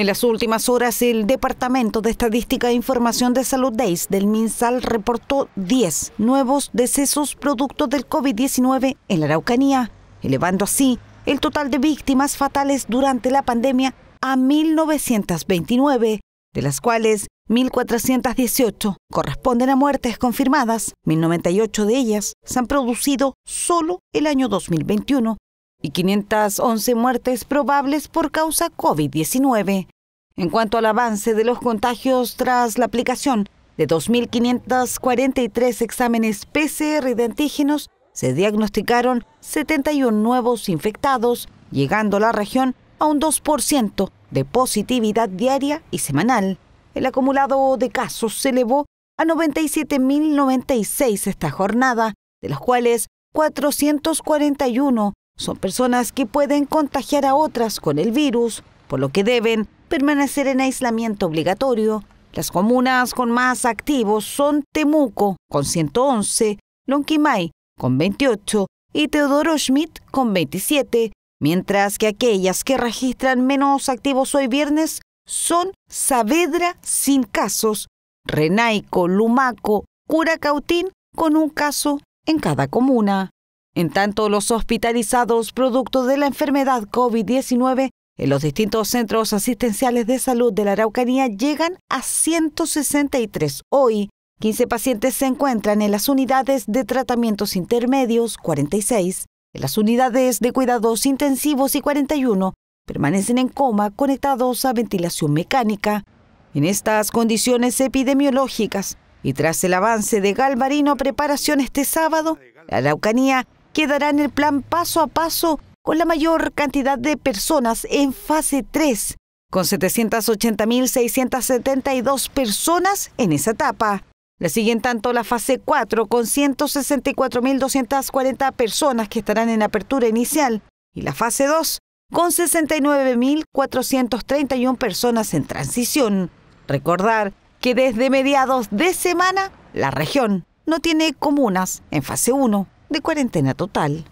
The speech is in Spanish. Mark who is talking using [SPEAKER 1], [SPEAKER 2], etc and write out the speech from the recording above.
[SPEAKER 1] En las últimas horas, el Departamento de Estadística e Información de Salud DEIS del MinSal reportó 10 nuevos decesos producto del COVID-19 en la Araucanía, elevando así el total de víctimas fatales durante la pandemia a 1.929, de las cuales 1.418 corresponden a muertes confirmadas, 1.098 de ellas se han producido solo el año 2021, y 511 muertes probables por causa COVID-19. En cuanto al avance de los contagios tras la aplicación de 2.543 exámenes PCR de antígenos, se diagnosticaron 71 nuevos infectados, llegando a la región a un 2% de positividad diaria y semanal. El acumulado de casos se elevó a 97.096 esta jornada, de los cuales 441 son personas que pueden contagiar a otras con el virus, por lo que deben permanecer en aislamiento obligatorio. Las comunas con más activos son Temuco, con 111, Lonquimay, con 28, y Teodoro Schmidt, con 27, mientras que aquellas que registran menos activos hoy viernes son Saavedra, sin casos, Renaico, Lumaco, Curacautín, con un caso en cada comuna. En tanto, los hospitalizados producto de la enfermedad COVID-19 en los distintos centros asistenciales de salud de la Araucanía llegan a 163 hoy. 15 pacientes se encuentran en las unidades de tratamientos intermedios, 46, en las unidades de cuidados intensivos y 41 permanecen en coma conectados a ventilación mecánica. En estas condiciones epidemiológicas y tras el avance de Galvarino preparación este sábado, la Araucanía quedarán en el plan paso a paso con la mayor cantidad de personas en fase 3, con 780.672 personas en esa etapa. Le siguen tanto la fase 4 con 164.240 personas que estarán en apertura inicial y la fase 2 con 69.431 personas en transición. Recordar que desde mediados de semana la región no tiene comunas en fase 1 de cuarentena total.